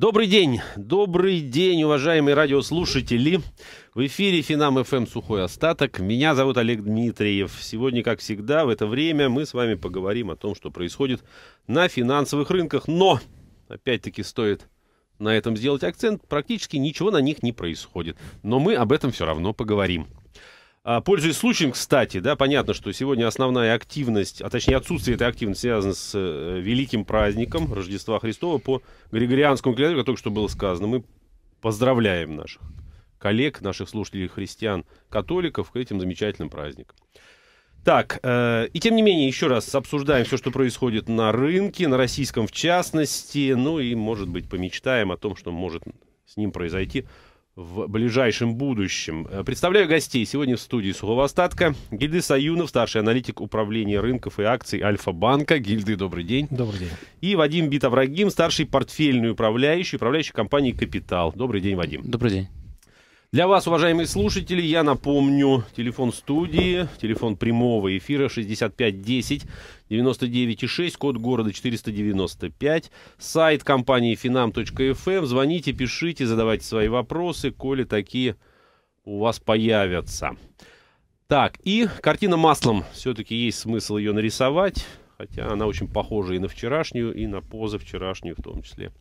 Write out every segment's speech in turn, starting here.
Добрый день, добрый день, уважаемые радиослушатели. В эфире Финам ФМ Сухой Остаток. Меня зовут Олег Дмитриев. Сегодня, как всегда, в это время мы с вами поговорим о том, что происходит на финансовых рынках. Но, опять-таки, стоит на этом сделать акцент. Практически ничего на них не происходит. Но мы об этом все равно поговорим. А, пользуясь случаем, кстати, да, понятно, что сегодня основная активность, а точнее отсутствие этой активности связано с э, великим праздником Рождества Христова по Григорианскому календарю, как только что было сказано. Мы поздравляем наших коллег, наших слушателей христиан, католиков к этим замечательным праздникам. Так, э, и тем не менее, еще раз обсуждаем все, что происходит на рынке, на российском в частности, ну и, может быть, помечтаем о том, что может с ним произойти в ближайшем будущем. Э, представляю гостей. Сегодня в студии сухого остатка Гильды Саюнов, старший аналитик управления рынков и акций Альфа-банка. Гильды, добрый день. Добрый день. И Вадим Битоврагим, старший портфельный управляющий, управляющий компании «Капитал». Добрый день, Вадим. Добрый день. Для вас, уважаемые слушатели, я напомню, телефон студии, телефон прямого эфира 6510 99,6, код города 495, сайт компании finam.fm. Эм. Звоните, пишите, задавайте свои вопросы, коли такие у вас появятся. Так, и картина маслом. Все-таки есть смысл ее нарисовать, хотя она очень похожа и на вчерашнюю, и на позы позавчерашнюю в том числе.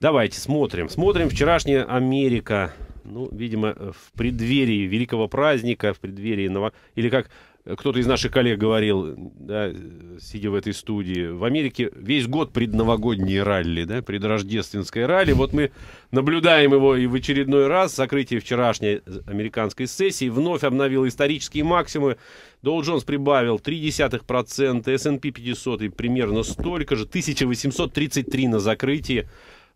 Давайте смотрим. Смотрим вчерашняя Америка. Ну, видимо, в преддверии великого праздника, в преддверии... Ново... Или как кто-то из наших коллег говорил, да, сидя в этой студии, в Америке весь год предновогодние ралли, да, предрождественское ралли. Вот мы наблюдаем его и в очередной раз. Закрытие вчерашней американской сессии вновь обновил исторические максимумы. Доу Джонс прибавил 0,3%, S&P 500 и примерно столько же, 1833 на закрытии.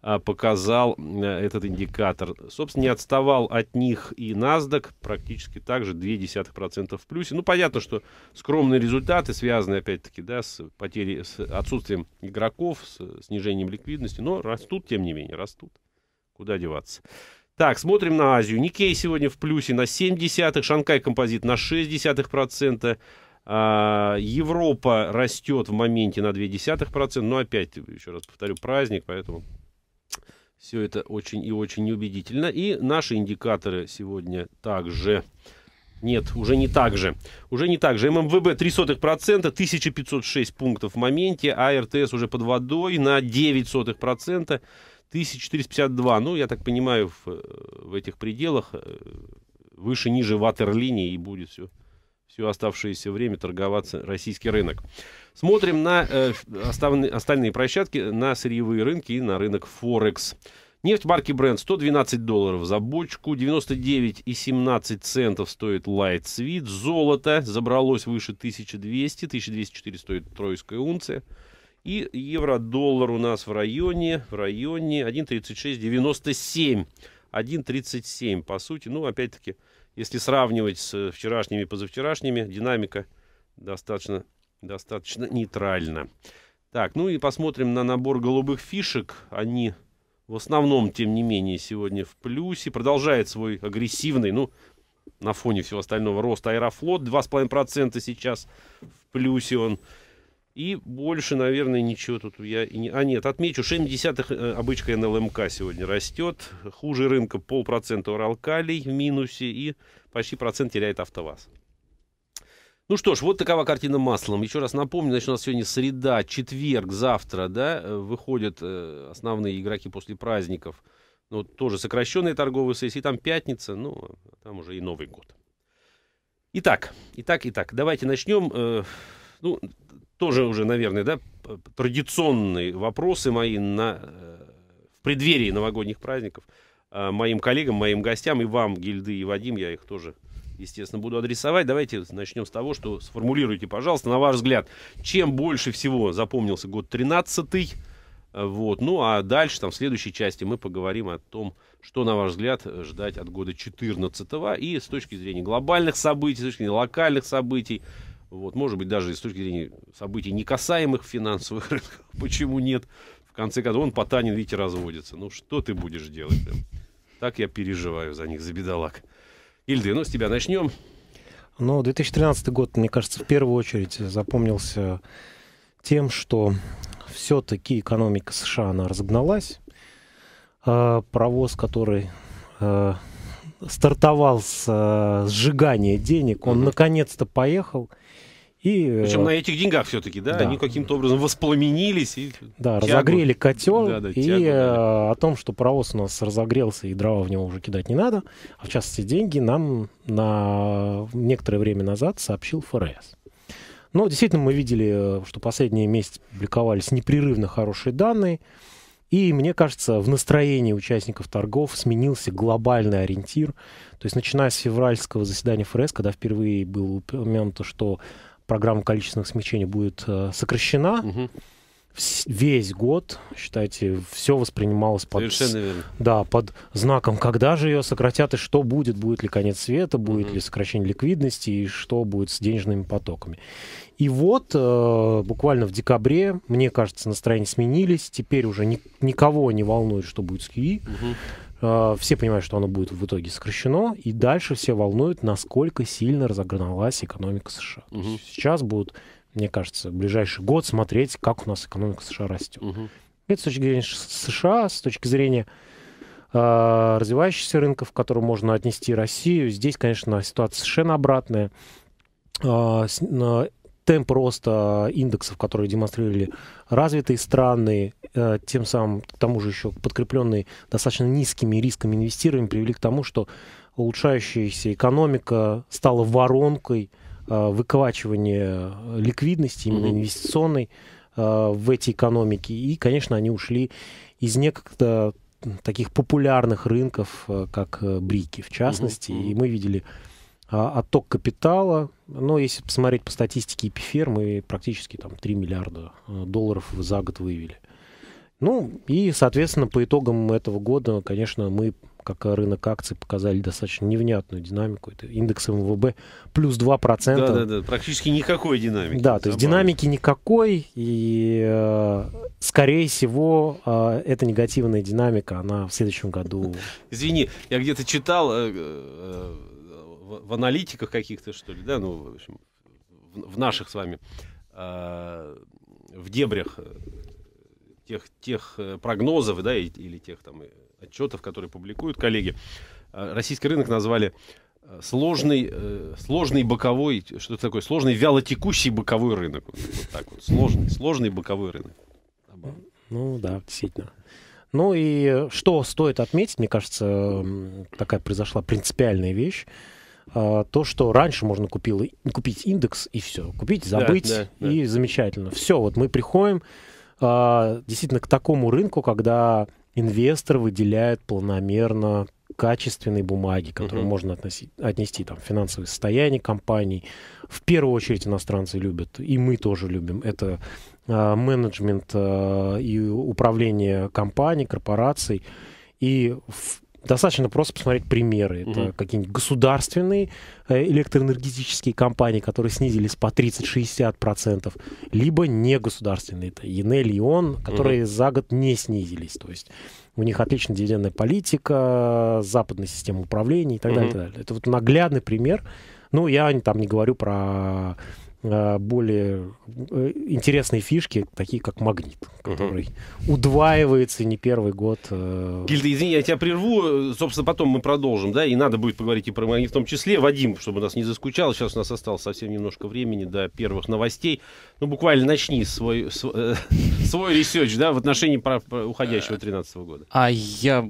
А, показал э, этот индикатор. Собственно, не отставал от них и NASDAQ, практически так же, 0,2% в плюсе. Ну, понятно, что скромные результаты связаны, опять-таки, да, с, потерей, с отсутствием игроков, с снижением ликвидности, но растут, тем не менее, растут. Куда деваться? Так, смотрим на Азию. Никей сегодня в плюсе на 0,7, Шанкай композит на 0,6%. А, Европа растет в моменте на 0,2%, но опять, еще раз повторю, праздник, поэтому все это очень и очень неубедительно, И наши индикаторы сегодня также... Нет, уже не так же. Уже не так же. ММВБ 0,03%, 1506 пунктов в моменте, а РТС уже под водой на 0,09%, 1452. Ну, я так понимаю, в, э, в этих пределах э, выше-ниже ватерлинии и будет все все оставшееся время торговаться российский рынок. Смотрим на э, остальные прощадки, на сырьевые рынки и на рынок Форекс. Нефть марки Brent 112 долларов за бочку, 99,17 центов стоит Light Sweet. Золото забралось выше 1200, 1204 стоит тройская унция. И евро-доллар у нас в районе, в районе 1.3697. 1.37, по сути, ну, опять-таки, если сравнивать с э, вчерашними и позавчерашними, динамика достаточно, достаточно нейтральна. Так, ну и посмотрим на набор голубых фишек. Они в основном, тем не менее, сегодня в плюсе. Продолжает свой агрессивный, ну, на фоне всего остального рост Аэрофлот. 2,5% сейчас в плюсе он. И больше, наверное, ничего тут я и не... А нет, отмечу, 6,7 э, обычка НЛМК сегодня растет. Хуже рынка полпроцента Уралкалий в минусе и почти процент теряет АвтоВАЗ. Ну что ж, вот такова картина маслом. Еще раз напомню, значит, у нас сегодня среда, четверг, завтра, да, э, выходят э, основные игроки после праздников. Ну, тоже сокращенные торговые сессии, там пятница, ну, а там уже и Новый год. Итак, итак, итак, давайте начнем. Ну, тоже уже, наверное, да, традиционные вопросы мои на, э, в преддверии новогодних праздников э, моим коллегам, моим гостям и вам, Гильды и Вадим, я их тоже, естественно, буду адресовать. Давайте начнем с того, что сформулируйте, пожалуйста, на ваш взгляд, чем больше всего запомнился год 13 э, вот. Ну, а дальше, там, в следующей части мы поговорим о том, что, на ваш взгляд, ждать от года 14 и с точки зрения глобальных событий, с точки зрения локальных событий, вот, может быть, даже с точки зрения событий, не касаемых финансовых рынков. Почему нет? В конце концов, он Потанин, видите, разводится. Ну, что ты будешь делать? Прям? Эм? Так я переживаю за них, за бедолаг. Ильды, ну, с тебя начнем. Ну, 2013 год, мне кажется, в первую очередь запомнился тем, что все-таки экономика США, она разогналась. А, провоз, который а, стартовал с а, сжигания денег, он mm-hmm. наконец-то поехал. И, Причем э, на этих деньгах все-таки, да, да, они каким-то образом воспламенились. И да, тягу. разогрели котел, да, да, и тягу, да. Э, о том, что паровоз у нас разогрелся, и дрова в него уже кидать не надо, а в частности деньги, нам на некоторое время назад сообщил ФРС. Но действительно мы видели, э, что последние месяцы публиковались непрерывно хорошие данные, и мне кажется, в настроении участников торгов сменился глобальный ориентир. То есть, начиная с февральского заседания ФРС, когда впервые было упомянуто, что программа количественных смягчений будет э, сокращена. Угу весь год, считайте, все воспринималось под, Да, под знаком, когда же ее сократят и что будет, будет ли конец света, будет mm-hmm. ли сокращение ликвидности и что будет с денежными потоками. И вот э, буквально в декабре, мне кажется, настроения сменились, теперь уже ни, никого не волнует, что будет с QE. Mm-hmm. Э, все понимают, что оно будет в итоге сокращено, и дальше все волнуют, насколько сильно разогналась экономика США. Угу. Сейчас будут, мне кажется, в ближайший год смотреть, как у нас экономика США растет. Угу. Это с точки зрения США, с точки зрения э, развивающихся рынков, к которым можно отнести Россию, здесь, конечно, ситуация совершенно обратная э, темп роста индексов, которые демонстрировали развитые страны, э, тем самым, к тому же еще подкрепленные достаточно низкими рисками инвестирования, привели к тому, что улучшающаяся экономика стала воронкой э, выкачивания ликвидности, именно инвестиционной, э, в эти экономики. И, конечно, они ушли из некогда таких популярных рынков, как брики, в частности. И мы видели а, отток капитала. Но если посмотреть по статистике ИПИФЕР, мы практически там 3 миллиарда а, долларов за год вывели. Ну и, соответственно, по итогам этого года, конечно, мы как рынок акций показали достаточно невнятную динамику. Это индекс МВБ плюс 2%. Да, да, да, практически никакой динамики. Да, то есть динамики никакой, и э, скорее всего э, эта негативная динамика, она в следующем году... Извини, я где-то читал э, в, аналитиках каких-то, что ли, да, ну, в общем, в, в наших с вами, э, в дебрях э, тех, тех э, прогнозов, да, или тех там э, отчетов, которые публикуют коллеги, а, российский рынок назвали сложный, сложный боковой, что это такое, сложный вялотекущий боковой рынок. вот так вот, сложный, сложный боковой рынок. Ну да, действительно. Ну и что стоит отметить, мне кажется, такая произошла принципиальная вещь. А, то, что раньше можно купил, купить индекс и все, купить, забыть да, да, да. и замечательно. Все, вот мы приходим а, действительно к такому рынку, когда инвестор выделяет планомерно качественные бумаги, которые uh-huh. можно относить, отнести там финансовое состояние компаний. В первую очередь иностранцы любят, и мы тоже любим. Это э, менеджмент э, и управление компаний, корпораций. И в Достаточно просто посмотреть примеры. Это какие-нибудь государственные э, электроэнергетические компании, которые снизились по 30-60%, либо негосударственные, это Енель, ИОН, которые угу. за год не снизились. То есть у них отличная дивидендная политика, западная система управления и так, угу. далее, и так далее. Это вот наглядный пример. Ну, я там не говорю про Э, более э, интересные фишки, такие как магнит, который угу. удваивается не первый год. Э. Гильда, извини, я тебя прерву, собственно, потом мы продолжим, да, и надо будет поговорить и про магнит в том числе. Вадим, чтобы нас не заскучал, сейчас у нас осталось совсем немножко времени до первых новостей. Ну, буквально начни свой, свой, свой ресерч, да, в отношении про, про уходящего 2013 -го года. А я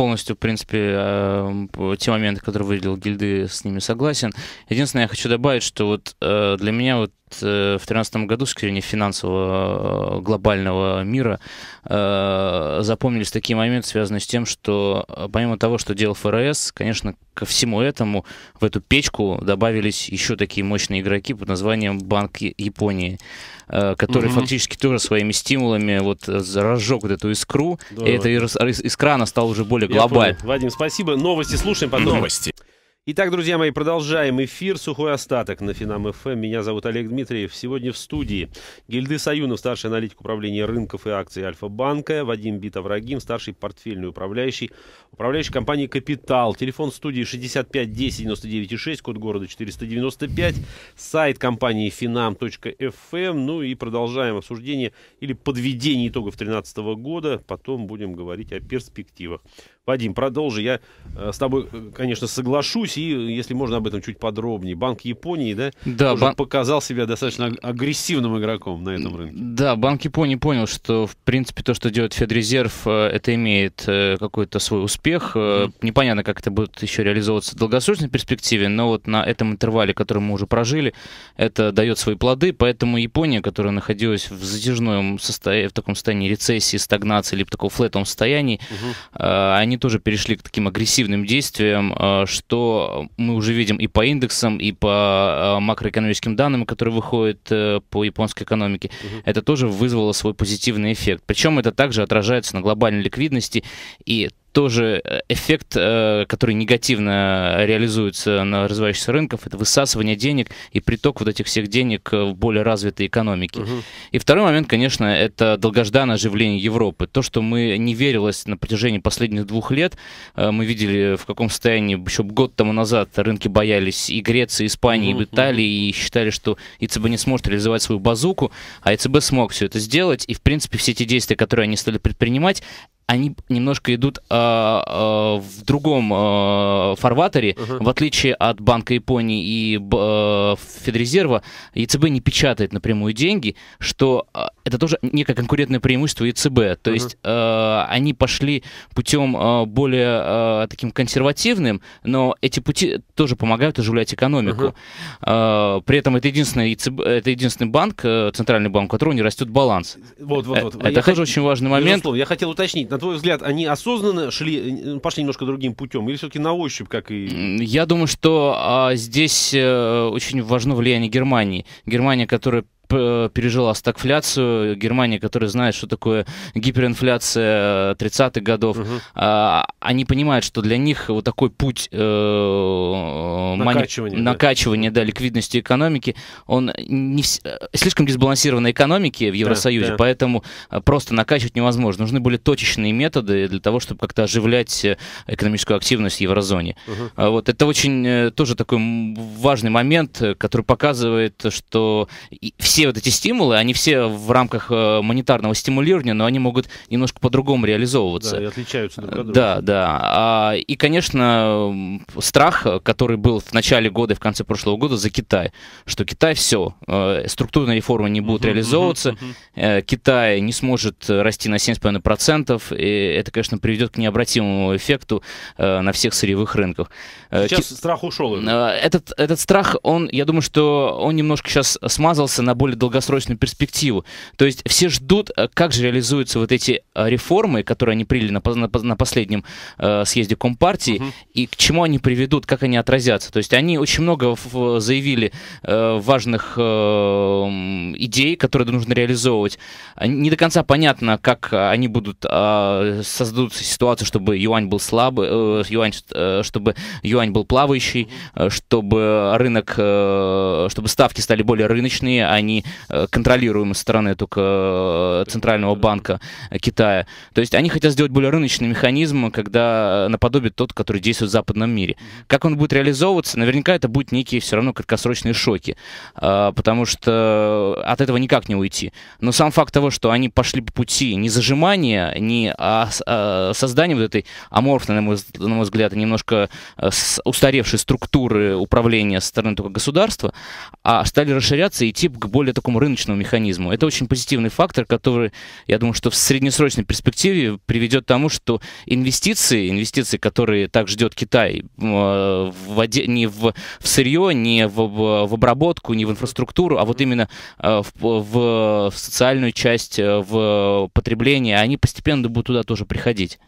полностью, в принципе, э, те моменты, которые выделил Гильды, с ними согласен. Единственное, я хочу добавить, что вот э, для меня вот Э, в 2013 году, с зрения финансового э, глобального мира, э, запомнились такие моменты, связанные с тем, что помимо того, что делал ФРС, конечно, ко всему этому в эту печку добавились еще такие мощные игроки под названием Банк Японии, который угу. фактически тоже своими стимулами вот разжег вот эту искру, да. и эта искра она стала уже более глобальной. Вадим, спасибо. Новости слушаем потом. Новости. Итак, друзья мои, продолжаем эфир «Сухой остаток» на Финам ФМ. Эм. Меня зовут Олег Дмитриев. Сегодня в студии Гильды Саюнов, старший аналитик управления рынков и акций Альфа-банка, Вадим Битоврагим, старший портфельный управляющий, управляющий компании «Капитал». Телефон студии 65 10 код города 495, сайт компании finam.fm. Эм. Ну и продолжаем обсуждение или подведение итогов 2013 года. Потом будем говорить о перспективах. Вадим, продолжи. Я э, с тобой, э, конечно, соглашусь, и э, если можно об этом чуть подробнее. Банк Японии, да, да тоже бан... показал себя достаточно агрессивным игроком на этом рынке. Да, Банк Японии понял, что, в принципе, то, что делает Федрезерв, это имеет какой-то свой успех. mm Непонятно, как это будет еще реализовываться в долгосрочной перспективе, но вот на этом интервале, который мы уже прожили, это дает свои плоды, поэтому Япония, которая находилась в затяжном состоянии, в таком состоянии рецессии, стагнации, либо такого флетом состоянии, mm-hmm. они они тоже перешли к таким агрессивным действиям, э, что мы уже видим и по индексам, и по э, макроэкономическим данным, которые выходят э, по японской экономике. Угу. Это тоже вызвало свой позитивный эффект. Причем это также отражается на глобальной ликвидности и тоже э, эффект, э, который негативно реализуется на развивающихся рынках, это высасывание денег и приток вот этих всех денег э, в более развитые экономики. Угу. И второй момент, конечно, это долгожданное оживление Европы. То, что мы не верилось на протяжении последних двух лет, мы видели в каком состоянии еще год тому назад рынки боялись и Греции, и Испании, угу. и Италии, и считали, что ЕЦБ не сможет реализовать свою базуку, а ЕЦБ смог все это сделать, и, в принципе, все эти действия, которые они стали предпринимать, они немножко идут э, э, в другом э, а, фарваторе, uh-huh. в отличие от Банка Японии и э, Э, Федрезерва ЕЦБ не печатает напрямую деньги, что э, это тоже некое конкурентное преимущество ЕЦБ. То uh-huh. есть э, они пошли путем э, более э, таким консервативным, но эти пути тоже помогают оживлять экономику. Uh-huh. Э, при этом это единственный, ЕЦБ, это единственный банк, э, центральный банк, у которого не растет баланс. Вот, вот, вот. Это я тоже хот... очень важный момент. Безусловно, я хотел уточнить, на твой взгляд, они осознанно шли, ну, пошли немножко другим путем или все-таки на ощупь, как и... Я думаю, что э, здесь э, очень очень важно влияние Германии. Германия, которая Э, пережила стагфляцию, Германия, которая знает, что такое гиперинфляция 30-х э, годов, угу. а, они понимают, что для них вот такой путь э, накачивания, э, мани... да. накачивания да, ликвидности экономики, он не вс... слишком дисбалансированной экономики в Евросоюзе, да, да. поэтому просто накачивать невозможно. Нужны были точечные методы для того, чтобы как-то оживлять экономическую активность в еврозоне. Угу. Вот это очень тоже такой важный момент, который показывает, что все все вот эти стимулы, они все в рамках э, монетарного стимулирования, но они могут немножко по-другому реализовываться. Да, и отличаются друг от друга. Да, да. А, и, конечно, страх, который был в начале года и в конце прошлого года за Китай, что Китай все, э, структурные реформы не будут uh реализовываться, uh-huh, uh Китай не сможет расти на 7,5%, и это, конечно, приведет к необратимому эффекту на всех сырьевых рынках. Сейчас Ки... страх ушел. Этот, этот страх, он, я думаю, что он немножко сейчас смазался на более более долгосрочную перспективу. То есть все ждут, э, как же реализуются вот эти э, реформы, которые они приняли на, на, на последнем э, съезде Компартии, угу. и к чему они приведут, как они отразятся. То есть они очень много в, заявили э, важных э, идей, которые нужно реализовывать. А не до конца понятно, как э, они будут э, создадут ситуацию, чтобы юань был слабый, э, юань, э, чтобы юань был плавающий, э, чтобы рынок, э, чтобы ставки стали более рыночные, а не Э, контролируемой стороны только э, Центрального банка Китая. То есть они хотят сделать более рыночный механизм, когда э, наподобие тот, который действует в западном мире. Как он будет реализовываться, наверняка это будут некие все равно краткосрочные шоки, потому что от этого никак не уйти. Но сам факт того, что они пошли по пути не зажимания, не а создания вот этой аморфной, на мой, на мой взгляд, немножко устаревшей структуры управления со стороны только государства, а стали расширяться и идти к более более такому рыночному механизму. Это очень позитивный фактор, который, я думаю, что в среднесрочной перспективе приведет к тому, что инвестиции, инвестиции, которые так ждет Китай, э, в воде, не в, в сырье, не в, в, в обработку, не в инфраструктуру, а вот именно э, в, в, в социальную часть, э, в потребление, они постепенно будут туда тоже приходить.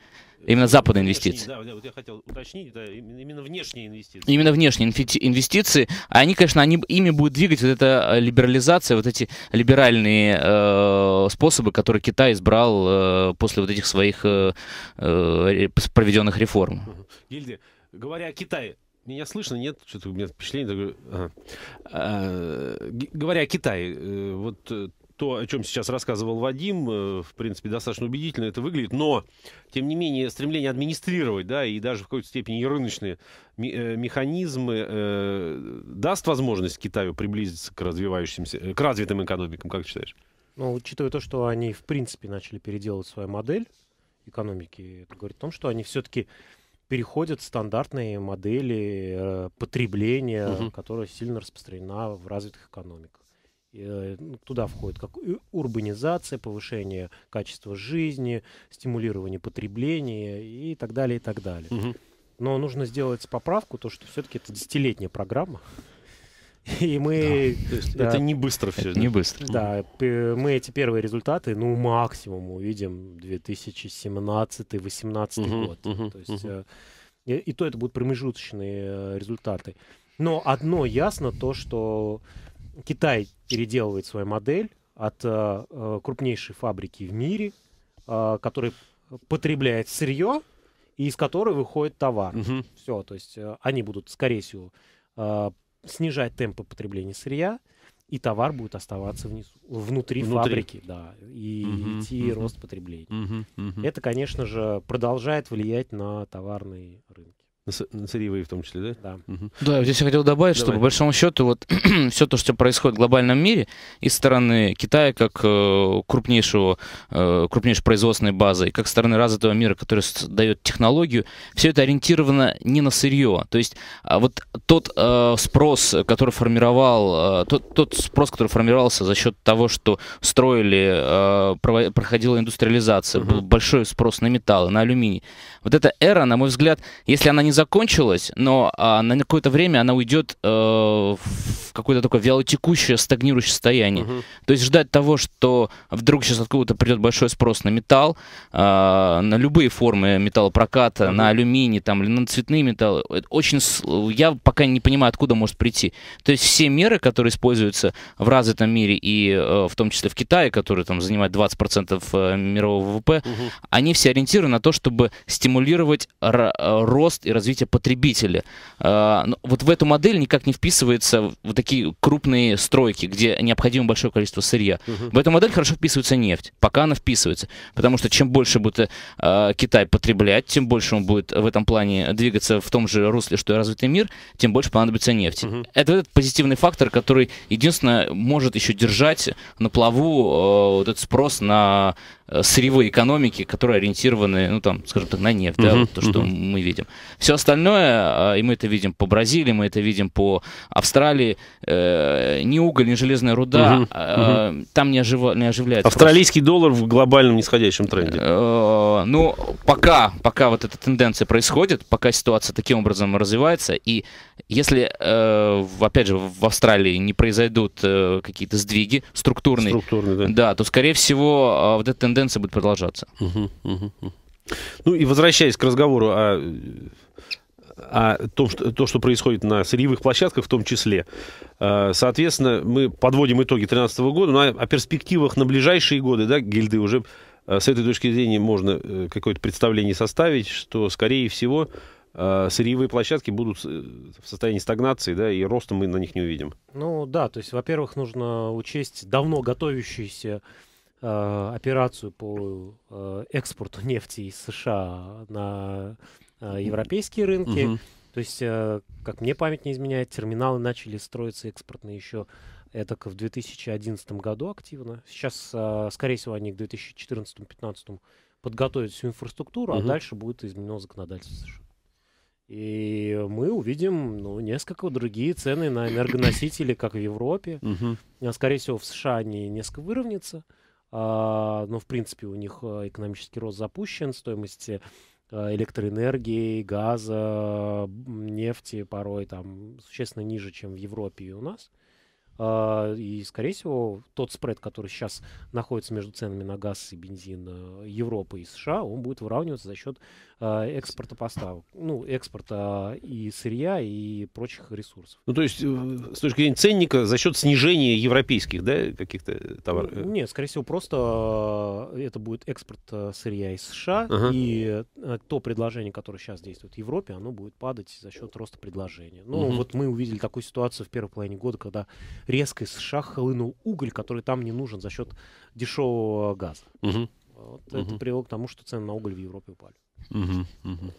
Именно западные инвестиции. Да, вот я хотел уточнить, да, именно внешние инвестиции. Именно внешние инвестиции. А они, конечно, они, ими будет двигать вот эта э, либерализация, вот эти либеральные э, способы, которые Китай избрал э, после вот этих своих э, э проведенных реформ. Гильди говоря о Китае, меня слышно, нет? Что-то у меня впечатление такое. Ага. А, говоря о Китае, э, вот то, о чем сейчас рассказывал Вадим, э, в принципе, достаточно убедительно это выглядит, но, тем не менее, стремление администрировать, да, и даже в какой-то степени рыночные э, механизмы э, даст возможность Китаю приблизиться к развивающимся, э, к развитым экономикам, как считаешь? Ну, учитывая то, что они, в принципе, начали переделывать свою модель экономики, это говорит о том, что они все-таки переходят стандартные модели э, потребления, угу. которая сильно распространена в развитых экономиках. Э, ну, туда входит как урбанизация, повышение качества жизни, стимулирование потребления и так далее, и так далее. Но нужно сделать поправку, то, что все-таки это десятилетняя программа. И мы... Да, да, э, это не быстро все. Это не быстро. Да, мы эти первые результаты, ну, максимум увидим 2017-2018 угу, год. Угу, то есть, угу. и, и то это будут промежуточные результаты. Но одно ясно, то, что Китай переделывает свою модель от э, э, крупнейшей фабрики в мире, э, которая потребляет сырье и из которой выходит товар. Угу. Все, то есть э, они будут, скорее всего, э, снижать темпы потребления сырья, и товар будет оставаться внизу, внутри, внутри. фабрики, да, и угу, идти угу. рост потребления. Угу, угу. Это, конечно же, продолжает влиять на товарные рынки на Насыриевой в том числе, да? Да. Угу. Да, здесь я хотел добавить, Давай. что по большому счету вот все то, что происходит в глобальном мире, и со стороны Китая как э, крупнейшего, э, крупнейшей производственной базы, и как со стороны развитого мира, который дает технологию, все это ориентировано не на сырье. То есть а вот тот э, спрос, который формировал, э, тот, тот спрос, который формировался за счет того, что строили, э, проходила индустриализация, угу. был большой спрос на металлы, на алюминий. Вот эта эра, на мой взгляд, если она не закончилась, но а, на какое-то время она уйдет э, в какое-то такое вялотекущее, стагнирующее состояние. Угу. То есть ждать того, что вдруг сейчас откуда-то придет большой спрос на металл, э, на любые формы металлопроката, угу. на алюминий там, или на цветные металлы, очень я пока не понимаю, откуда может прийти. То есть все меры, которые используются в развитом мире и э, в том числе в Китае, который там занимает 20% э, мирового ВВП, угу. они все ориентированы на то, чтобы стимулировать э, рост и развитие развития потребителя. А, ну, вот в эту модель никак не вписываются вот такие крупные стройки, где необходимо большое количество сырья. Угу. В эту модель хорошо вписывается нефть. Пока она вписывается. Потому что чем больше будет э, Китай потреблять, тем больше он будет в этом плане двигаться в том же русле, что и развитый мир, тем больше понадобится нефть. Угу. Это этот позитивный фактор, который единственное может еще держать на плаву э, вот этот спрос на Э, сырьевой экономики, которые ориентированы, ну там, скажем так, на нефть, uh-huh, да, вот то, что uh-huh. мы видим. Все остальное, э, и мы это видим по Бразилии, мы это видим по Австралии, э, ни уголь, ни железная руда, uh-huh, uh-huh. Э, там не, ожива, не оживляется. Австралийский просто. доллар в глобальном нисходящем тренде. Э, ну, пока, пока вот эта тенденция происходит, пока ситуация таким образом развивается, и если, э, опять же, в Австралии не произойдут э, какие-то сдвиги структурные, структурные да. да, то, скорее всего, э, вот эта тенденция тенденция будет продолжаться. Угу, угу, угу. Ну и возвращаясь к разговору о, о том, что, то, что происходит на сырьевых площадках в том числе, э, соответственно, мы подводим итоги 2013 года, но ну, о, а, о перспективах на ближайшие годы, да, гильды уже э, с этой точки зрения можно э, какое-то представление составить, что, скорее всего, сырьевые площадки будут в состоянии стагнации, да, и роста мы на них не увидим. Ну да, то есть, во-первых, нужно учесть давно готовящиеся Э, операцию по э, экспорту нефти из США на э, европейские рынки. То есть, как мне память не изменяет, терминалы начали строиться экспортные еще это в 2011 году активно. Сейчас, скорее всего, они к 2014-2015 подготовят всю инфраструктуру, а дальше будет изменено законодательство США. И мы увидим ну, несколько другие цены на энергоносители, как в Европе. Угу. Скорее всего, в США они несколько выровнятся. А, ну, в принципе, у них э, экономический рост запущен, стоимость э, электроэнергии, газа, нефти порой там существенно ниже, чем в Европе и у нас. А, и, скорее всего, тот спред, который сейчас находится между ценами на газ и бензин э, Европы и США, он будет выравниваться за счет а, экспорта поставок. Ну, экспорта а, и сырья, и прочих ресурсов. Ну, то есть, э, с точки зрения ценника, за счет снижения европейских, да, каких-то товаров? Ну, нет, скорее всего, просто это будет экспорт э, сырья из США, ага. и то предложение, которое сейчас действует в Европе, оно будет падать за счет роста предложения. Ну, угу. вот мы увидели такую ситуацию в первой половине года, когда резко из США хлынул уголь, который там не нужен за счет дешевого газа. Угу. Вот угу. это привело к тому, что цены на уголь в Европе упали. Угу. Угу.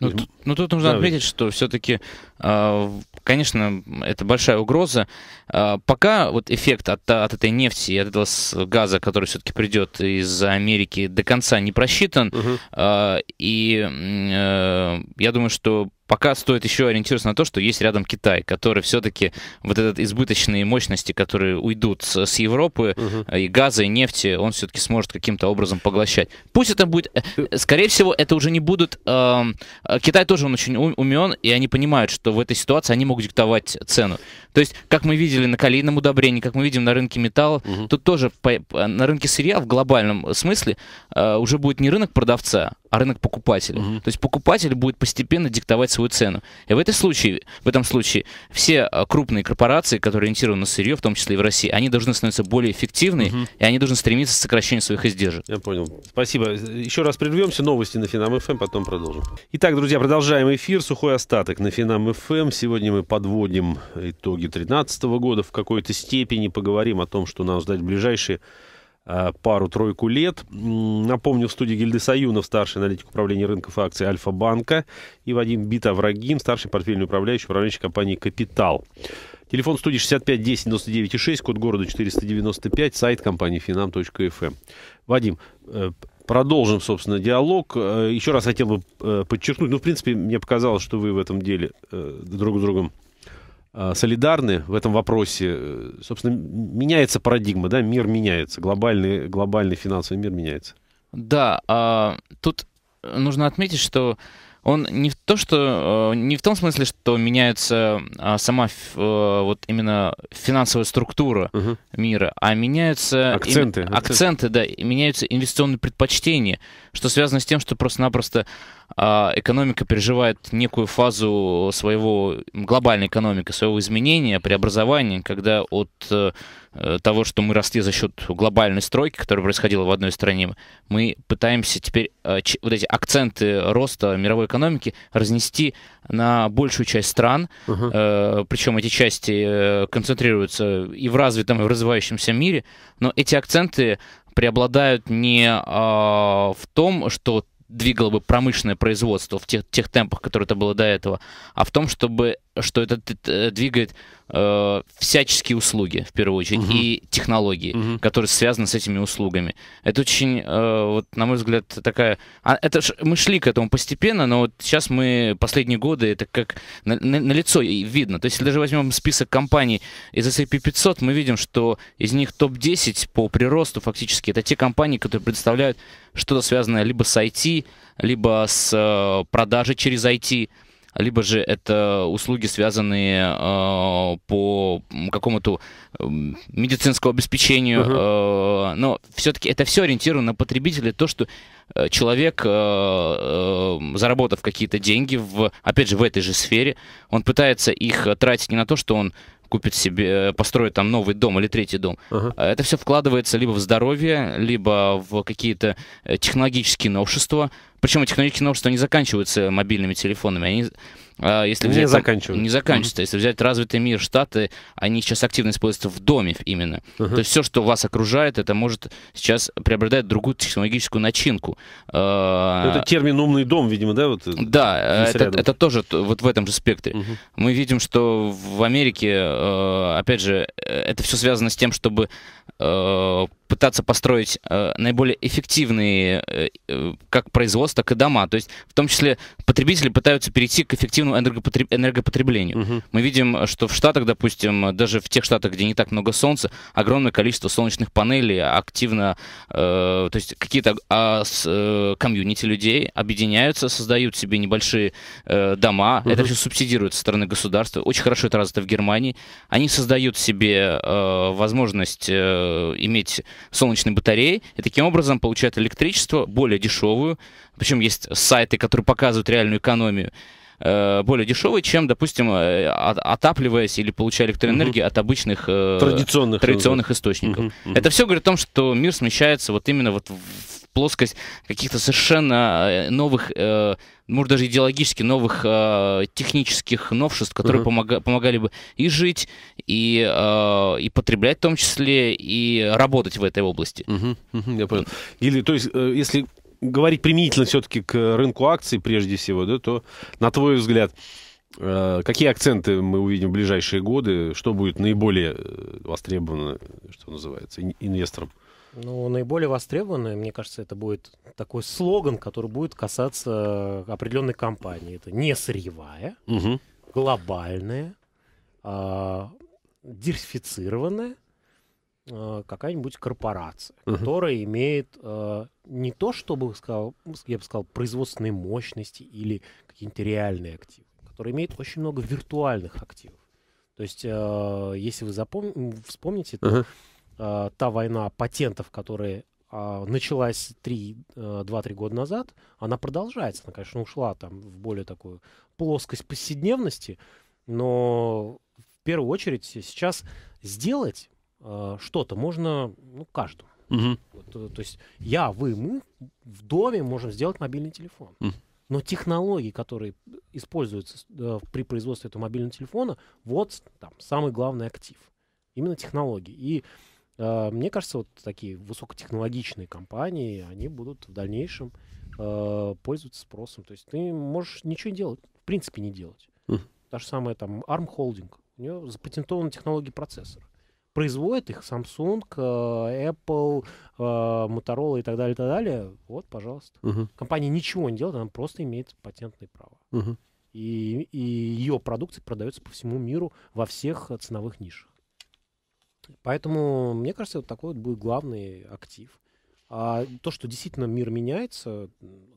Ну, и... тут, ну тут нужно да, отметить, ведь... что все-таки, а, конечно, это большая угроза. А, пока вот эффект от, от этой нефти и от этого газа, который все-таки придет из Америки, до конца не просчитан. Угу. И э, я думаю, что пока стоит еще ориентироваться на то, что есть рядом Китай, который все-таки вот этот избыточные мощности, которые уйдут с, с Европы, угу. и газа, и нефти, он все-таки сможет каким-то образом поглощать. Пусть это будет, э, скорее всего, это уже не будут э, Китай тоже он очень умен, и они понимают, что в этой ситуации они могут диктовать цену. То есть, как мы видели на калийном удобрении, как мы видим на рынке металла, угу. тут тоже по, э, на рынке сырья в глобальном э, смысле э, уже будет не рынок продавца, а рынок покупателя. Угу. То есть покупатель будет постепенно диктовать свою цену. И в, этой случае, в этом случае все э, крупные корпорации, которые ориентированы на сырье, в том числе и в России, они должны становиться более эффективны, угу. и они должны стремиться к сокращению своих издержек. Я понял. Спасибо. Еще раз прервемся. Новости на Финам ФМ, эм, потом продолжим. Итак, друзья, продолжаем эфир. Сухой остаток на Финам ФМ. Эм. Сегодня мы подводим итоги итоги 2013 года в какой-то степени, поговорим о том, что нам ждать в ближайшие а, пару-тройку лет. Напомню, в студии Гильды Саюнов, старший аналитик управления рынков и акций Альфа-банка, и Вадим Битаврагим, старший портфельный управляющий управляющий компании «Капитал». Телефон студии 65 10 99 6, код города 495, сайт компании finam.fm. Эм. Вадим, э, продолжим, собственно, диалог. Э, еще раз хотел бы э, подчеркнуть, ну, в принципе, мне показалось, что вы в этом деле друг с другом Э, солидарны в этом вопросе. Э, собственно, меняется парадигма, да, мир меняется, глобальный, глобальный финансовый мир меняется. Да, а, тут нужно отметить, что он не в то, что э, не в том смысле, что меняется а, сама вот именно финансовая структура угу. мира, а меняются акценты, им, акценты, акценты, да, меняются инвестиционные предпочтения, что связано с тем, что просто-напросто а экономика переживает некую фазу своего, глобальной экономики, своего изменения, преобразования, когда от э, того, что мы росли за счет глобальной стройки, которая происходила в одной стране, мы пытаемся теперь э, вот эти акценты роста мировой экономики разнести на большую часть стран, Uh-huh. Э, причем эти части концентрируются и в развитом, и в развивающемся мире, но эти акценты преобладают не а, в том, что двигало бы промышленное производство в тех, тех темпах, которые это было до этого, а в том, чтобы что это э, двигает э, всяческие услуги, в первую очередь, угу. и технологии, угу. которые связаны с этими услугами. Это очень, э, вот, на мой взгляд, такая... А, это ж Мы шли к этому постепенно, но вот сейчас мы последние годы, это как на, на, на лицо видно. То есть, если даже возьмем список компаний из S&P 500, мы видим, что из них топ-10 по приросту фактически это те компании, которые представляют что-то связанное либо с IT, либо с э, продажей через IT, либо же это услуги, связанные э, по какому-то эм, медицинскому обеспечению. Uh-huh. Э, но все-таки это все ориентировано на потребителя, то, что э, человек, э, э, заработав какие-то деньги, в, опять же, в этой же сфере, он пытается их тратить не на то, что он купит себе, построит там новый дом или третий дом. Uh-huh. Это все вкладывается либо в здоровье, либо в какие-то технологические новшества, причем технологические новшества не заканчиваются мобильными телефонами. Они а, если взять, не заканчиваются. Не заканчиваются. Если взять развитый мир, Штаты, они сейчас активно используются в доме именно. Uh-huh. То есть все, что вас окружает, это может сейчас приобретать другую технологическую начинку. А, ну, это термин «умный дом», видимо, да? Вот э, да, это, это тоже вот в этом же спектре. Uh-huh. Мы видим, что в Америке, э, опять же, э, это все связано с тем, чтобы пытаться построить э, наиболее эффективные э, э как производства, так и дома. То есть в том числе потребители пытаются перейти к эффективному энергопотреб... энергопотреблению. Угу. Мы видим, что в Штатах, допустим, даже в тех Штатах, где не так много солнца, огромное количество солнечных панелей активно, э, то есть какие-то а, с, э, комьюнити людей объединяются, создают себе небольшие э, дома. Угу. Это все субсидируется со стороны государства. Очень хорошо это развито в Германии. Они создают себе э, возможность э, иметь солнечной батареи и таким образом получают электричество более дешевую. Причем есть сайты, которые показывают реальную экономию э, более дешевый, чем, допустим, э, отапливаясь или получая электроэнергию угу. от обычных э, традиционных, традиционных источников. Угу, угу. Это все говорит о том, что мир смещается вот именно вот в плоскость каких-то совершенно э, новых, э, может даже идеологически новых э, технических новшеств, которые угу. помога- помогали бы и жить, и, и потреблять в том числе, и работать в этой области. Угу, угу, я понял. Или, то есть, если говорить применительно все-таки к рынку акций прежде всего, да, то, на твой взгляд, Какие акценты мы увидим в ближайшие годы? Что будет наиболее востребовано, что называется, инвесторам? Ну, наиболее востребованное, мне кажется, это будет такой слоган, который будет касаться определенной компании. Это не сырьевая, угу. глобальная, а, диверсифицированная а, какая-нибудь корпорация, угу. которая имеет а, не то, чтобы, сказал, я бы сказал, производственные мощности или какие-нибудь реальные активы, которая имеет очень много виртуальных активов. То есть, э, если вы запом... вспомните, Uh-huh э, та война патентов, которая э, началась 2-3 года назад, она продолжается. Она, конечно, ушла там в более такую плоскость повседневности, но в первую очередь сейчас сделать э, что-то можно ну, каждому. Угу. Вот, э, то есть я, вы, мы в доме можем сделать мобильный телефон. Угу. Но технологии, которые используются э, при производстве этого мобильного телефона, вот там самый главный актив. Именно технологии. И а, мне кажется, вот такие высокотехнологичные компании, они будут в дальнейшем а, пользоваться спросом. То есть ты можешь ничего не делать, в принципе, не делать. Mm. Та же самая там ARM Holding. У нее запатентованы технологии процессора. производит их Samsung, а, Apple, Motorola и так далее, и так далее. Вот, пожалуйста. Uh -huh. Компания ничего не делает, она просто имеет патентные права. Uh -huh. И, и ее продукция продается по всему миру во всех ценовых нишах. Поэтому, мне кажется, вот такой вот будет главный актив. А то, что действительно мир меняется,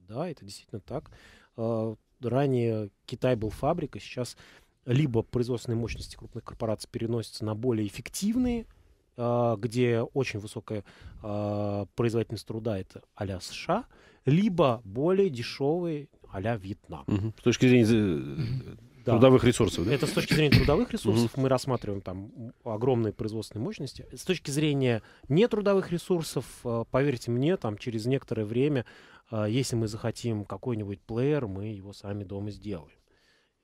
да, это действительно так. А, ранее Китай был фабрикой, сейчас либо производственные мощности крупных корпораций переносятся на более эффективные, а, где очень высокая а, производительность труда, это а США, либо более дешевые а-ля Вьетнам. Угу. С точки зрения э, да. трудовых ресурсов. Да? Это с точки зрения трудовых ресурсов мы рассматриваем там огромные производственные мощности. С точки зрения нетрудовых ресурсов, э, поверьте мне, там через некоторое время, э, если мы захотим какой-нибудь плеер, мы его сами дома сделаем.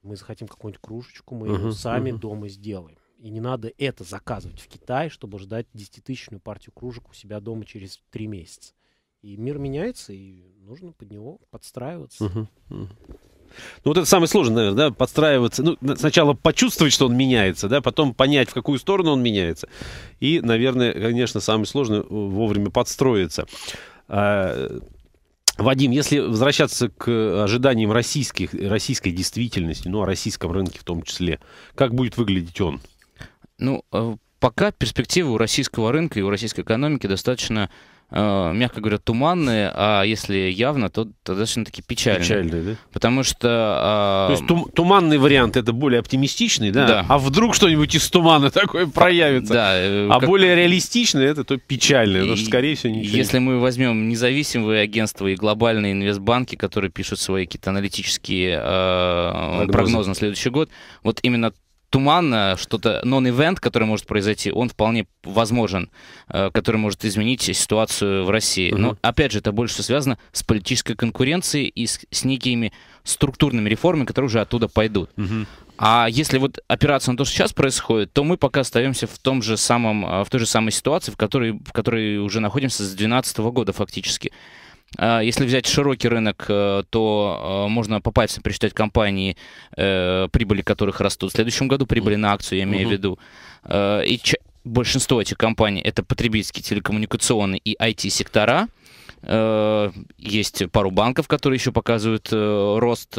Мы захотим какую-нибудь кружечку, мы ее сами дома сделаем. И не надо это заказывать в Китай, чтобы ждать десятитысячную партию кружек у себя дома через три месяца. И мир меняется, и нужно под него подстраиваться. Uh-huh, uh-huh. Ну, вот это самое сложное, наверное, да, подстраиваться. Ну, сначала почувствовать, что он меняется, да, потом понять, в какую сторону он меняется. И, наверное, конечно, самое сложное э, вовремя подстроиться. А, Вадим, если возвращаться к ожиданиям российских, российской действительности, ну, о российском рынке в том числе, как будет выглядеть он? Ну, э, пока перспективы у российского рынка и у российской экономики достаточно Э, мягко говоря, туманные, а если явно, то, то довольно-таки печальные. Печальные, да? Потому что... А... То есть тум туманный вариант это более оптимистичный, да? да? А вдруг что-нибудь из тумана такое проявится? Да. Э, а как... более реалистичный это то печальное, потому что, скорее всего, ничего Если нет. мы возьмем независимые агентства и глобальные инвестбанки, которые пишут свои какие-то аналитические э, прогнозы на следующий год, вот именно туманно, э, что-то нон-ивент, который может произойти, он вполне возможен, э, который может изменить ситуацию в России. Угу. Но, опять же, это больше связано с политической конкуренцией и с, с некими структурными реформами, которые уже оттуда пойдут. Угу. А если вот опираться на то, что сейчас происходит, то мы пока остаемся в том же самом, э, в той же самой ситуации, в которой, в которой уже находимся с 2012 года фактически. А, если взять широкий рынок, э, то э, можно по пальцам пересчитать компании, э, прибыли которых растут в следующем году, прибыли на акцию, я имею в виду. И большинство этих компаний это потребительские, телекоммуникационные и IT-сектора. Есть пару банков, которые еще показывают рост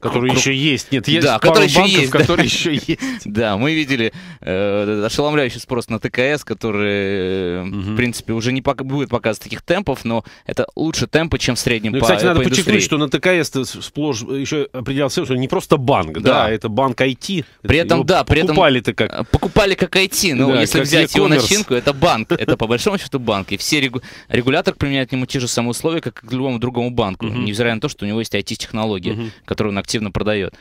который еще есть. Нет, есть да, пару которые банков, еще есть, которые да. еще есть. Да, мы видели э, ошеломляющий спрос на ТКС, который, угу. в принципе, уже не пок будет показывать таких темпов, но это лучше темпы, чем в среднем ну, по Кстати, надо по подчеркнуть, что на ТКС сплошь еще определялся, что не просто банк, да, да это банк IT. При этом, его да, при этом... Покупали-то как? Э, покупали как IT, но да, если взять его начинку, это банк. Это, по большому счету, банк. И все регу... регулятор применяет к нему те же самые условия, как к любому другому банку, угу. невзирая на то, что у него есть IT-технология, угу. которую он активно продает.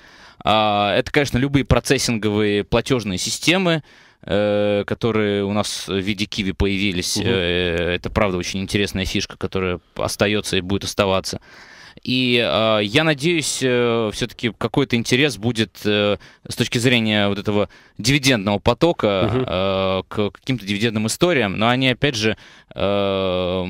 А, это, конечно, любые процессинговые платежные системы, э, которые у нас в виде Киви появились. Угу. Это, правда, очень интересная фишка, которая остается и будет оставаться. И э, я надеюсь, э, все-таки какой-то интерес будет э, с точки зрения вот этого дивидендного потока угу. э, к каким-то дивидендным историям, но они, опять же, э,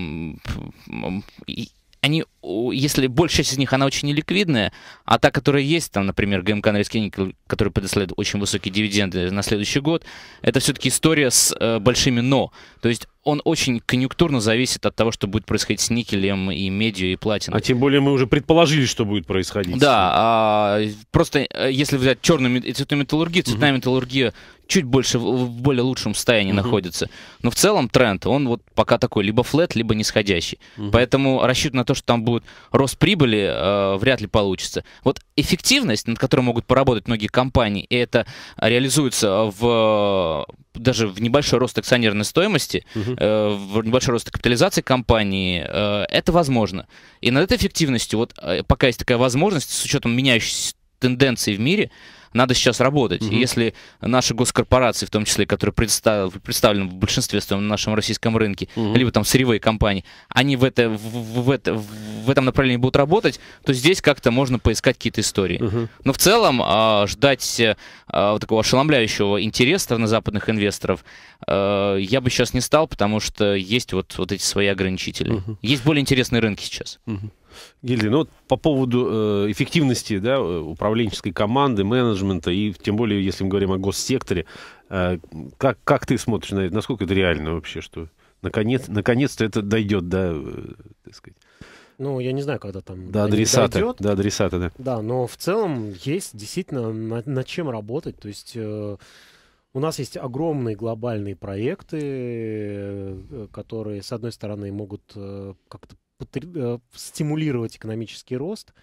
они если большая часть из них, она очень неликвидная, а та, которая есть, там, например, ГМК Норильский никель, который предоставляет очень высокие дивиденды на следующий год, это все-таки история с э, большими «но». То есть он очень конъюнктурно зависит от того, что будет происходить с никелем и медью и платиной. А тем более мы уже предположили, что будет происходить. Да, а, просто э, если взять черную цветную металлургию, цветная uh металлургия чуть больше в более лучшем состоянии uh находится. Но в целом тренд, он вот пока такой, либо флет, либо нисходящий. uh Поэтому рассчитывать на то, что там Будет рост прибыли, э, вряд ли получится. Вот эффективность, над которой могут поработать многие компании, и это реализуется в даже в небольшой рост акционерной стоимости, угу. э, в небольшой рост капитализации компании, э, это возможно. И над этой эффективностью, вот э, пока есть такая возможность, с учетом меняющейся тенденции в мире, надо сейчас работать. Угу. И если наши госкорпорации, в том числе, которые представ, представлены в большинстве своем на нашем российском рынке, угу. либо там сырьевые компании, они в, это, в, в, это, в этом направлении будут работать, то здесь как-то можно поискать какие-то истории. Угу. Но в целом э, ждать э, такого ошеломляющего интереса на западных инвесторов э, я бы сейчас не стал, потому что есть вот, вот эти свои ограничители. Угу. Есть более интересные рынки сейчас. Угу. Гильдия, ну вот по поводу э, эффективности да, э, управленческой команды, менеджмента, и тем более, если мы говорим о госсекторе, э, как, как ты смотришь на это? Насколько это реально вообще, что наконец, наконец-то это дойдет до, так сказать, ну, я не знаю, когда там... До адресата, дойдет. до адресата, да. Да, но в целом есть действительно над, над чем работать. То есть э, у нас есть огромные глобальные проекты, э, которые, с одной стороны, могут э, как-то Э, стимулировать экономический рост,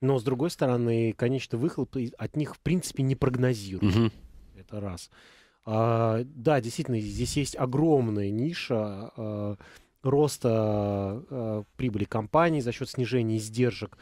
но, с другой стороны, конечно, выхлоп от них, в принципе, не прогнозируют. Угу. Это раз. А, да, действительно, здесь есть огромная ниша а, роста а, прибыли компаний за счет снижения издержек.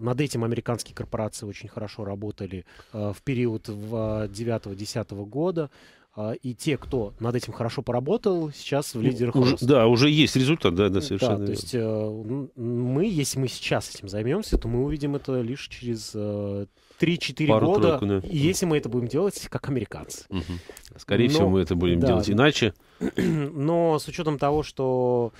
Над этим американские корпорации очень хорошо работали а, в период в 9-10 а, года. А, и те, кто над этим хорошо поработал, сейчас в ну, лидерах. Уже, да, уже есть результат, да, да, совершенно. Да, то есть э, мы, если мы сейчас этим займемся, то мы увидим это лишь через э, 3-4 года. Тройку, да. И если мы это будем делать, как американцы. Угу. Скорее Но, всего, мы это будем да, делать иначе. Но с учетом того, что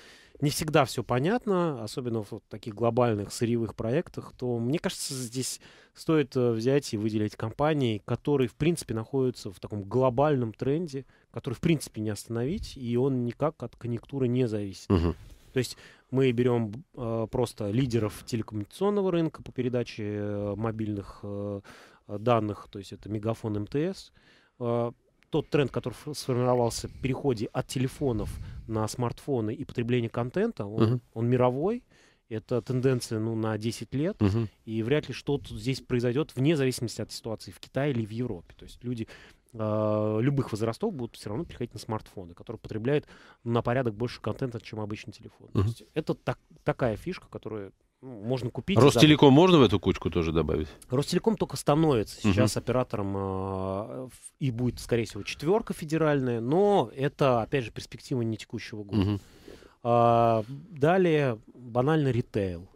не всегда все понятно, особенно в вот таких глобальных сырьевых проектах, то мне кажется, здесь стоит э, взять и выделить компании, которые, в принципе, находятся в таком глобальном тренде, который, в принципе, не остановить, и он никак от конъюнктуры не зависит. Угу. То есть мы берем э, просто лидеров телекоммуникационного рынка по передаче э, мобильных э, данных, то есть это Мегафон МТС. Э, тот тренд, который сформировался в переходе от телефонов на смартфоны и потребление контента, он, uh-huh. он мировой, это тенденция ну, на 10 лет, uh-huh. и вряд ли что-то здесь произойдет вне зависимости от ситуации в Китае или в Европе. То есть люди э, любых возрастов будут все равно приходить на смартфоны, которые потребляют на порядок больше контента, чем обычный телефон. Uh-huh. То есть это так, такая фишка, которая ну, можно купить. Ростелеком да. можно в эту кучку тоже добавить? Ростелеком только становится сейчас угу. оператором э, и будет, скорее всего, четверка федеральная, но это, опять же, перспектива не текущего года. Угу. А, далее банально ритейл.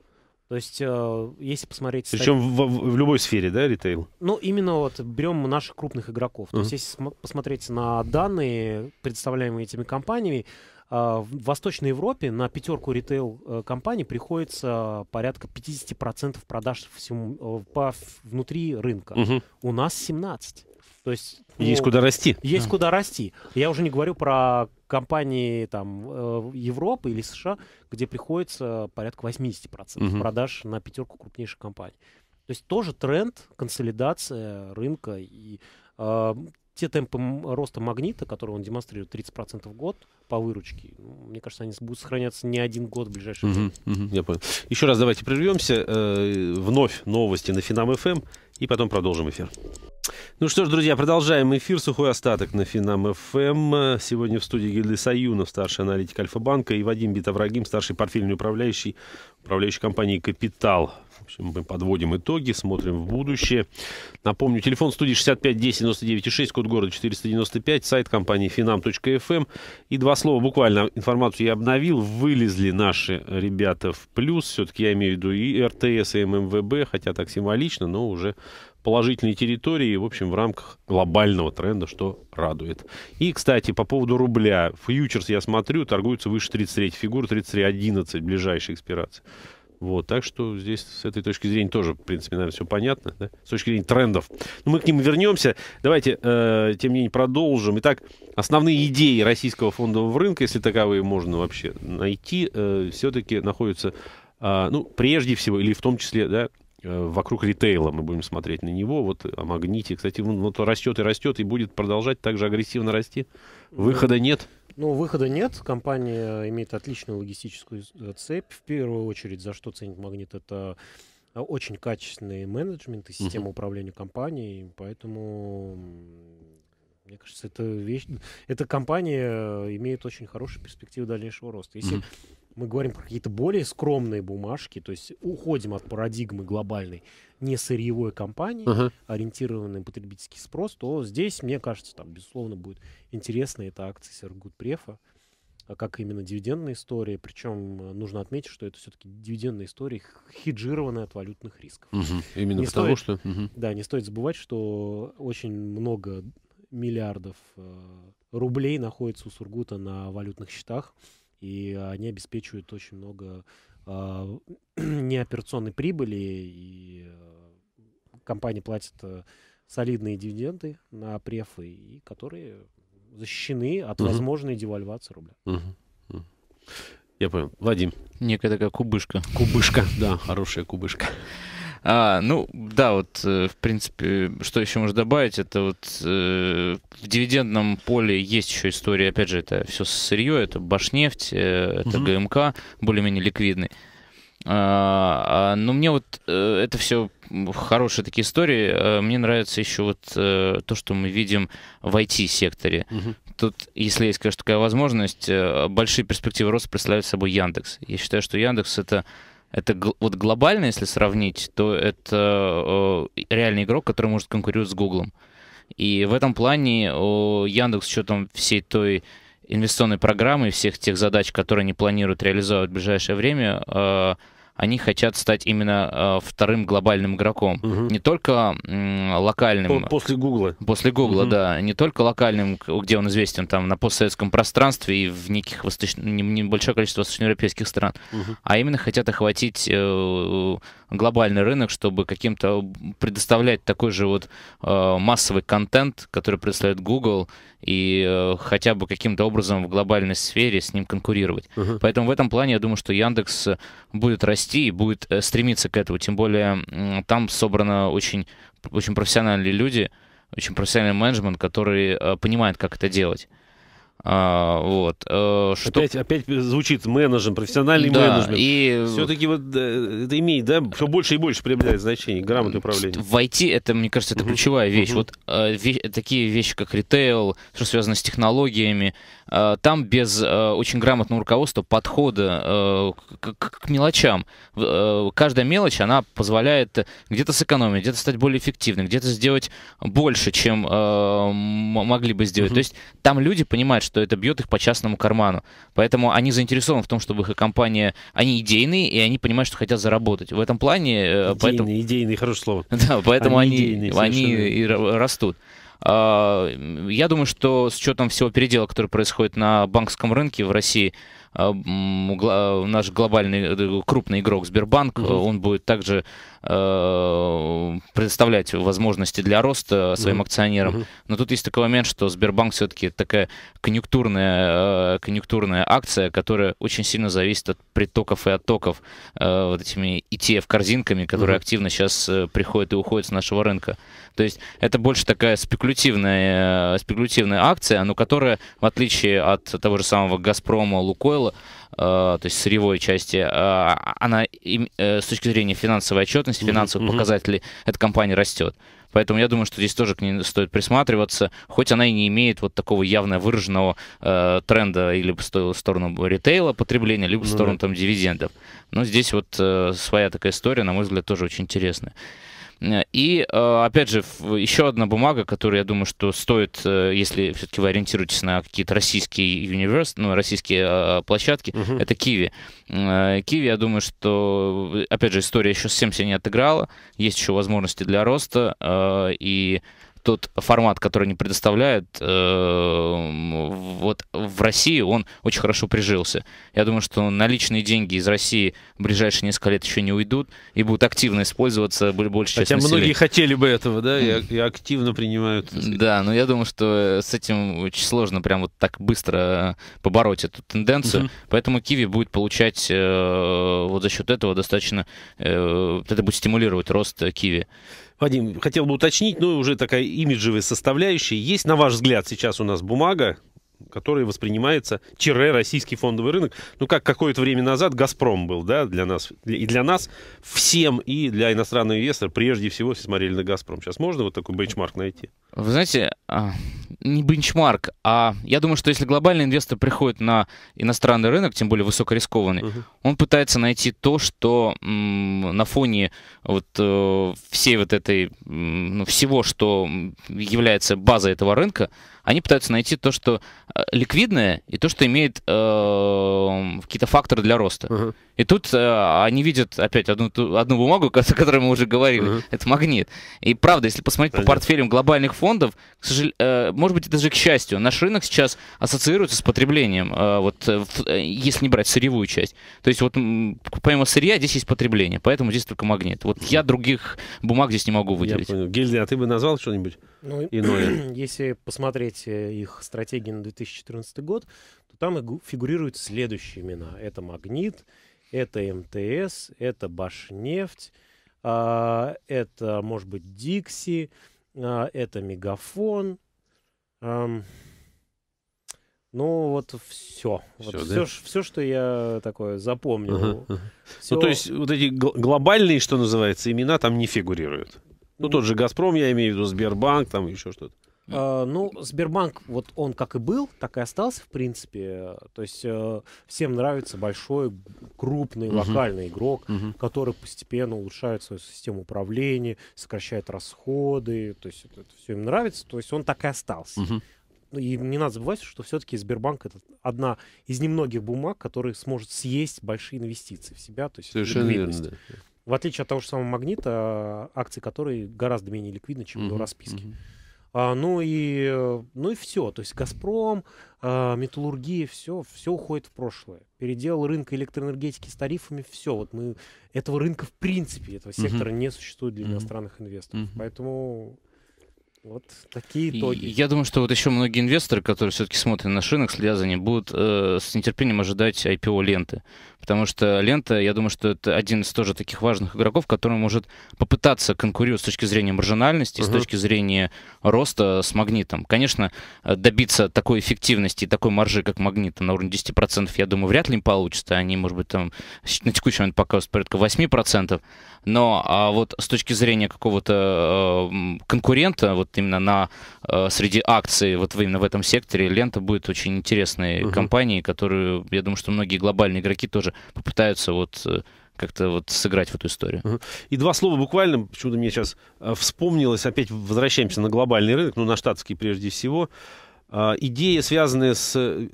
То есть, э, если посмотреть... Причем стать... в, в, в любой сфере, да, ритейл? Ну, именно вот берем наших крупных игроков. Uh-huh. То есть, если посмотреть на данные, представляемые этими компаниями, а, в Восточной Европе на пятерку ритейл-компаний э, приходится порядка 50% продаж всему, э, по, внутри рынка. Угу. У нас 17%. То есть есть ну, куда расти. Есть да. куда расти. Я уже не говорю про компании там, э, Европы или США, где приходится порядка 80% угу. продаж на пятерку крупнейших компаний. То есть тоже тренд, консолидация рынка и э, те темпы роста магнита, которые он демонстрирует, 30% в год по выручке, ну, мне кажется, они будут сохраняться не один год в ближайшее время. Угу, угу, я понял. Еще раз давайте прервемся. Э, вновь новости на Финам ФМ эм, и потом продолжим эфир. Ну что ж, друзья, продолжаем эфир «Сухой остаток» на Финам ФМ. Эм. Сегодня в студии Гильды Саюнов, старший аналитик Альфа-банка, и Вадим Битоврагим, старший портфельный управляющий, управляющий компании «Капитал» общем, мы подводим итоги, смотрим в будущее. Напомню, телефон студии 65 10 99 6, код города 495, сайт компании finam.fm. Эм. И два слова, буквально информацию я обновил. Вылезли наши ребята в плюс. Все-таки я имею в виду и РТС, и ММВБ, эм хотя так символично, но уже положительной территории, в общем, в рамках глобального тренда, что радует. И, кстати, по поводу рубля. Фьючерс, я смотрю, торгуются выше 33 фигур, 33.11 ближайшей экспирации. Вот, так что здесь с этой точки зрения тоже, в принципе, наверное, все понятно. Да? С точки зрения трендов. Но ну, мы к ним вернемся. Давайте, э, тем не менее, продолжим. Итак, основные идеи российского фондового рынка, если таковые можно вообще найти, э, все-таки находятся, э, ну, прежде всего, или в том числе, да, э, вокруг ритейла мы будем смотреть на него. Вот о магните, кстати, он вот растет и растет и будет продолжать также агрессивно расти. Выхода нет. Ну, выхода нет. Компания имеет отличную логистическую э, цепь. В первую очередь, за что ценит «Магнит», это э, очень качественный менеджмент и система uh-huh. управления компанией. Поэтому мне кажется, это вещь, эта компания имеет очень хорошие перспективы дальнейшего роста. Если mm-hmm мы говорим про какие-то более скромные бумажки, то есть уходим от парадигмы глобальной не сырьевой компании, uh-huh. ориентированной на потребительский спрос, то здесь, мне кажется, там, безусловно, будет интересно это акции Сергутпрефа, а как именно дивидендная история. Причем э, нужно отметить, что это все-таки дивидендная история, хеджированная от валютных рисков. Угу, именно не потому стоит, что... Угу. Да, не стоит забывать, что очень много миллиардов э, рублей находится у Сургута на валютных счетах и они обеспечивают очень много э, неоперационной прибыли, и э, компания платит э, солидные дивиденды на префы, и которые защищены от угу. возможной девальвации рубля. Угу. угу. Я понял. Вадим. Некая такая кубышка. Кубышка, да, хорошая кубышка. А, ну, да, вот, э, в принципе, что еще можно добавить, это вот э, в дивидендном поле есть еще история, опять же, это все сырье, это Башнефть, э, это угу. ГМК, более-менее ликвидный. А, а, но мне вот э, это все хорошие такие истории. Э, мне нравится еще вот э, то, что мы видим в IT-секторе. Угу. Тут, если есть, конечно, такая возможность, э, большие перспективы роста представляют собой Яндекс. Я считаю, что Яндекс это это вот глобально, если сравнить, то это э, реальный игрок, который может конкурировать с Гуглом. И в этом плане о, Яндекс с учетом всей той инвестиционной программы и всех тех задач, которые они планируют реализовать в ближайшее время, э, они хотят стать именно э, вторым глобальным игроком. Угу. Не только э, локальным. После Гугла. После Гугла, угу. да. Не только локальным, где он известен там на постсоветском пространстве и в неких восточ... небольшое количество восточноевропейских стран, угу. а именно хотят охватить э, глобальный рынок, чтобы каким-то предоставлять такой же вот э, массовый контент, который предоставляет Google, и э, хотя бы каким-то образом в глобальной сфере с ним конкурировать. Uh-huh. Поэтому в этом плане я думаю, что Яндекс будет расти и будет э, стремиться к этому. Тем более э, там собрано очень, очень профессиональные люди, очень профессиональный менеджмент, который э, понимает, как это делать. А, вот. Э, что... Опять, опять звучит менеджер, профессиональный да, менеджмент. И... Все-таки вот это имеет, да, все больше и больше приобретает значение, грамотное управление. В IT это, мне кажется, это ключевая вещь. uh Вот э, ве- такие вещи, как ритейл, что связано с технологиями, э, там без э, очень грамотного руководства, подхода э, к, к мелочам. Э, каждая мелочь, она позволяет где-то сэкономить, где-то стать более эффективным, где-то сделать больше, чем э, могли бы сделать. uh То есть там люди понимают, что что это бьет их по частному карману. Поэтому они заинтересованы в том, чтобы их компания... Они идейные, и они понимают, что хотят заработать. В этом плане... Э, идейные, поэтому... идейные, хорошее слово. Да, поэтому они, они, они и растут. А, я думаю, что с учетом всего передела, который происходит на банковском рынке в России, а, наш глобальный э, крупный игрок Сбербанк, угу. он будет также Э, предоставлять возможности для роста своим акционерам. Но тут есть такой момент, что Сбербанк все-таки такая конъюнктурная, э, конъюнктурная акция, которая очень сильно зависит от притоков и оттоков э, вот этими ETF-корзинками, которые mm активно сейчас приходят и уходят с нашего рынка. То есть это больше такая спекулятивная, спекулятивная акция, но которая, в отличие от того же самого «Газпрома», «Лукойла», Э, то есть сырьевой части, э, она э, с точки зрения финансовой отчетности, финансовых mm-hmm. показателей, эта компания растет. Поэтому я думаю, что здесь тоже к ней стоит присматриваться, хоть она и не имеет вот такого явно выраженного э, тренда или в сторону ритейла потребления, либо в ну сторону там дивидендов. Но здесь вот э, своя такая история, на мой взгляд, тоже очень интересная. Э, и, э, опять же, еще одна бумага, которую, я думаю, что стоит, э, если все-таки вы ориентируетесь на какие-то российские универс, ну, российские площадки, угу. это Киви. Киви, я думаю, что, опять же, история еще совсем себя не отыграла, есть еще возможности для роста, и тот формат, который они предоставляют, э, вот в России он очень хорошо прижился. Я думаю, что наличные деньги из России в ближайшие несколько лет еще не уйдут и будут активно использоваться больше часть Хотя населения. многие хотели бы этого, да, и, и активно принимают. Да, но я думаю, что э, с этим очень сложно прям вот так быстро э, побороть эту тенденцию, угу. поэтому Киви будет получать э, вот за счет этого достаточно, э, это будет стимулировать рост э, Киви. Вадим, хотел бы уточнить, но ну, уже такая имиджевая составляющая. Есть, на ваш взгляд, сейчас у нас бумага, который воспринимается тире российский фондовый рынок. Ну, как какое-то время назад «Газпром» был, да, для нас. И для нас всем, и для иностранного инвестора прежде всего все смотрели на «Газпром». Сейчас можно вот такой бенчмарк найти? Вы знаете, а, не бенчмарк, а я думаю, что если глобальный инвестор приходит на иностранный рынок, тем более высокорискованный, угу. он пытается найти то, что на фоне вот э, всей вот этой, ну, всего, что является базой этого рынка, они пытаются найти то, что э, ликвидное, и то, что имеет э, какие-то факторы для роста. Uh-huh. И тут э, они видят опять одну, ту, одну бумагу, о которой мы уже говорили, uh-huh. это магнит. И правда, если посмотреть Понятно. по портфелям глобальных фондов, к сожале... э, может быть, даже к счастью, наш рынок сейчас ассоциируется с потреблением, э, вот, э, э если не брать сырьевую часть. То есть вот помимо сырья здесь есть потребление, поэтому здесь только магнит. Вот я других бумаг здесь не могу выделить. Я Гильдия, а ты бы назвал что-нибудь ну, иное? Если посмотреть рассмотрите их стратегии на 2014 год, то там фигурируют следующие имена. Это «Магнит», это МТС, это «Башнефть», а, это, может быть, «Дикси», а, это «Мегафон». Ну, вот все. Все, вот да? все, все, что я такое запомнил. Ага, Все... Ну, то есть, вот эти глобальные, что называется, имена там не фигурируют. Ну, тот же «Газпром», я имею в виду, Сбербанк, там еще что-то. Э, ну, Сбербанк, вот он как и был, так и остался, в принципе. То есть э, всем нравится большой, крупный, угу. локальный игрок, угу. который постепенно улучшает свою систему управления, сокращает расходы. То есть это, это все им нравится. То есть он так и остался. Угу и не надо забывать, что все-таки Сбербанк это одна из немногих бумаг, которая сможет съесть большие инвестиции в себя, то есть Совершенно верно, да. В отличие от того же самого Магнита, а, акции которой гораздо менее ликвидны, чем угу, его расписки. Угу. А, ну и, э, ну и все. То есть Газпром, а, металлургия, все, все уходит в прошлое. Передел рынка электроэнергетики с тарифами, все. Вот мы этого рынка в принципе, этого сектора не существует для иностранных угу. инвесторов. Угу. Поэтому вот такие итоги. И я думаю, что вот еще многие инвесторы, которые все-таки смотрят на шинах, следят за ним, будут э, с нетерпением ожидать IPO ленты потому что Лента, я думаю, что это один из тоже таких важных игроков, который может попытаться конкурировать с точки зрения маржинальности, угу. с точки зрения роста с магнитом. Конечно, э, добиться такой эффективности и такой маржи, как магнита, на уровне 10%, я думаю, вряд ли им получится. Они, может быть, там на текущий момент показывают порядка 8%. Но а вот с точки зрения какого-то э, конкурента, вот именно на, э, среди акций, вот именно в этом секторе, лента будет очень интересной угу. компанией, которую, я думаю, что многие глобальные игроки тоже попытаются вот э, как-то вот сыграть в эту историю. И два слова буквально, почему-то мне сейчас э, вспомнилось, опять возвращаемся на глобальный рынок, ну, на штатский прежде всего. Uh, а, идеи, связанные с э,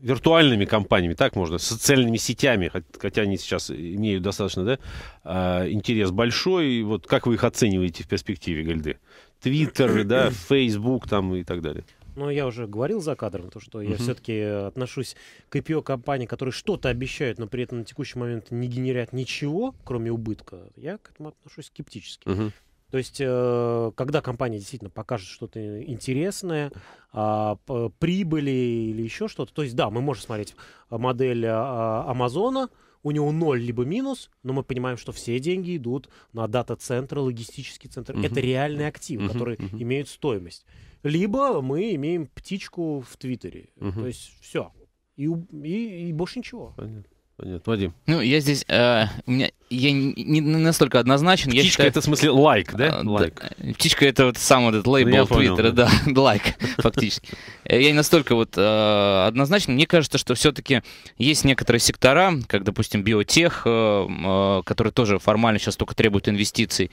виртуальными компаниями, так можно, с социальными сетями, хотя они сейчас имеют достаточно да, а, интерес большой. И вот как вы их оцениваете в перспективе, Гальды? Твиттер, да, Фейсбук там и так далее. Но я уже говорил за кадром, то, что uh-huh. я все-таки отношусь к IPO компании, которые что-то обещают, но при этом на текущий момент не генерят ничего, кроме убытка. Я к этому отношусь скептически. Uh-huh. То есть, э, когда компания действительно покажет что-то интересное, а, прибыли или еще что-то, то есть, да, мы можем смотреть модель а, Амазона, у него ноль либо минус, но мы понимаем, что все деньги идут на дата центр логистический центр. Uh-huh. Это реальный актив, uh-huh. который uh-huh. имеет стоимость. Либо мы имеем птичку в Твиттере. Uh-huh. То есть все. И, и, и больше ничего. Понятно. Нет, Вадим. Ну, я здесь... Э, у меня, я не, не настолько однозначен. Птичка считаю, это в смысле лайк, like, э, да? Лайк. Like. Птичка это вот сам вот этот ну, лейбл ну, Твиттера, да, лайк, фактически. Э, я не настолько вот э, однозначен. Мне кажется, что все-таки есть некоторые сектора, как, допустим, биотех, которые тоже формально сейчас только требуют инвестиций.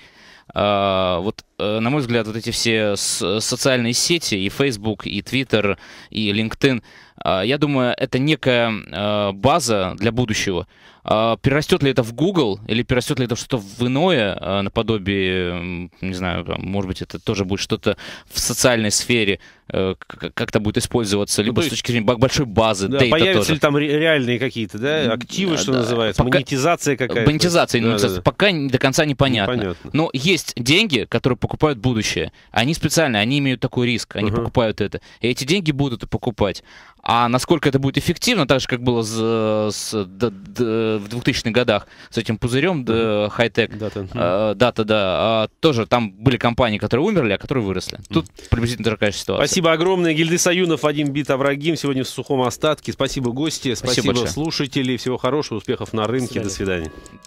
вот, на мой взгляд, вот эти все социальные сети, и Facebook, и Twitter, и LinkedIn, а, я думаю, это некая а, база для будущего. А, перерастет ли это в Google или перерастет ли это что-то в иное, наподобие, не знаю, может быть, это тоже будет что-то в социальной сфере, э, как-то будет использоваться, либо ну, есть, с точки зрения большой базы. Да, появятся тоже. ли там реальные какие-то да, активы, что да, называется, пока... монетизация какая-то. Монетизация, ну, да, монетизация. Да, да. пока до конца непонятно. непонятно. Но есть деньги, которые покупают будущее. Они специально, они имеют такой риск, они uh покупают это. И эти деньги будут и покупать. А насколько это будет эффективно, так же, как было с, с, д, д, в 2000-х годах с этим пузырем mm хай-тек, дата, э, да, а тоже там были компании, которые умерли, а которые выросли. Тут mm приблизительно такая же ситуация. Спасибо огромное. Гильды Союнов, Вадим Бит, Аврагим сегодня в сухом остатке. Спасибо гости, спасибо, спасибо слушатели. Всего хорошего, успехов на рынке. До свидания. До свидания.